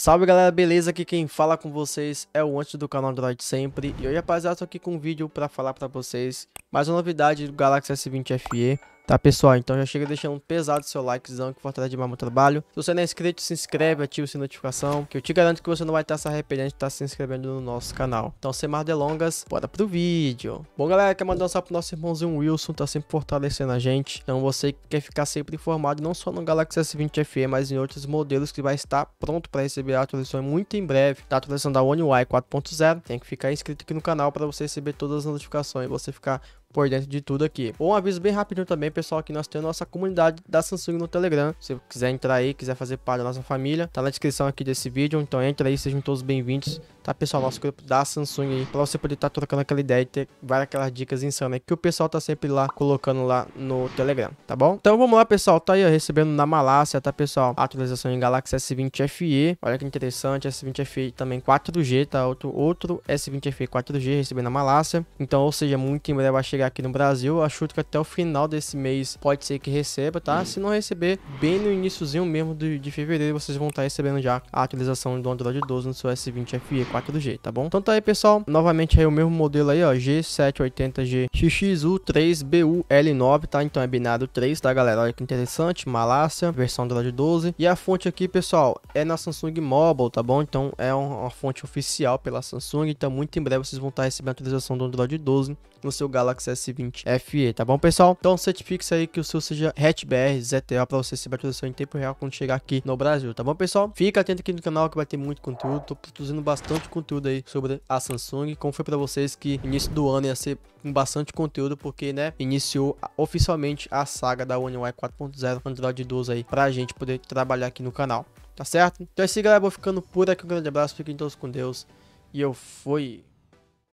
Salve galera, beleza? Aqui quem fala com vocês é o Antes do canal Android Sempre E hoje rapaziada, estou aqui com um vídeo para falar para vocês mais uma novidade do Galaxy S20 FE Tá, pessoal? Então já chega deixando um pesado seu likezão que fortalece demais o meu trabalho. Se você não é inscrito, se inscreve, ativa o sininho de notificação, que eu te garanto que você não vai estar se arrependendo de estar tá se inscrevendo no nosso canal. Então, sem mais delongas, bora pro vídeo. Bom, galera, quer mandar um salve pro nosso irmãozinho Wilson, tá sempre fortalecendo a gente. Então, você que quer ficar sempre informado, não só no Galaxy S20 FE, mas em outros modelos que vai estar pronto para receber a atualização muito em breve da tá, atualização da One UI 4.0. Tem que ficar inscrito aqui no canal para você receber todas as notificações e você ficar por dentro de tudo aqui. Um aviso bem rapidinho também, pessoal, que nós temos a nossa comunidade da Samsung no Telegram. Se você quiser entrar aí, quiser fazer parte da nossa família, tá na descrição aqui desse vídeo. Então entra aí, sejam todos bem-vindos tá, pessoal? Nosso grupo da Samsung aí, pra você poder estar tá trocando aquela ideia e ter várias aquelas dicas insanas que o pessoal tá sempre lá colocando lá no Telegram, tá bom? Então vamos lá, pessoal, tá aí, ó, recebendo na Malásia, tá, pessoal? A atualização em Galaxy S20 FE, olha que interessante, S20 FE também 4G, tá? Outro, outro S20 FE 4G recebendo na Malásia, então, ou seja, muito em breve vai chegar aqui no Brasil, acho que até o final desse mês pode ser que receba, tá? Se não receber, bem no iníciozinho mesmo de, de fevereiro, vocês vão estar tá recebendo já a atualização do Android 12 no seu S20 FE 4 limpar do tá bom? Então tá aí, pessoal. Novamente aí o mesmo modelo aí, ó, G780G XXU3BUL9, tá? Então é binário 3, tá, galera? Olha que interessante, Malásia, versão Android 12. E a fonte aqui, pessoal, é na Samsung Mobile, tá bom? Então é uma fonte oficial pela Samsung, então muito em breve vocês vão estar recebendo a atualização do Android 12 no seu Galaxy S20 FE, tá bom, pessoal? Então certifique-se aí que o seu seja HatchBR, ZTO, para você receber a atualização em tempo real quando chegar aqui no Brasil, tá bom, pessoal? Fica atento aqui no canal que vai ter muito conteúdo, tô produzindo bastante bastante conteúdo aí sobre a Samsung. Como foi para vocês que início do ano ia ser com bastante conteúdo, porque, né, iniciou oficialmente a saga da One UI 4.0 Android 12 aí, pra gente poder trabalhar aqui no canal, tá certo? Então é isso, galera, vou ficando por aqui, um grande abraço, fiquem todos com Deus, e eu fui!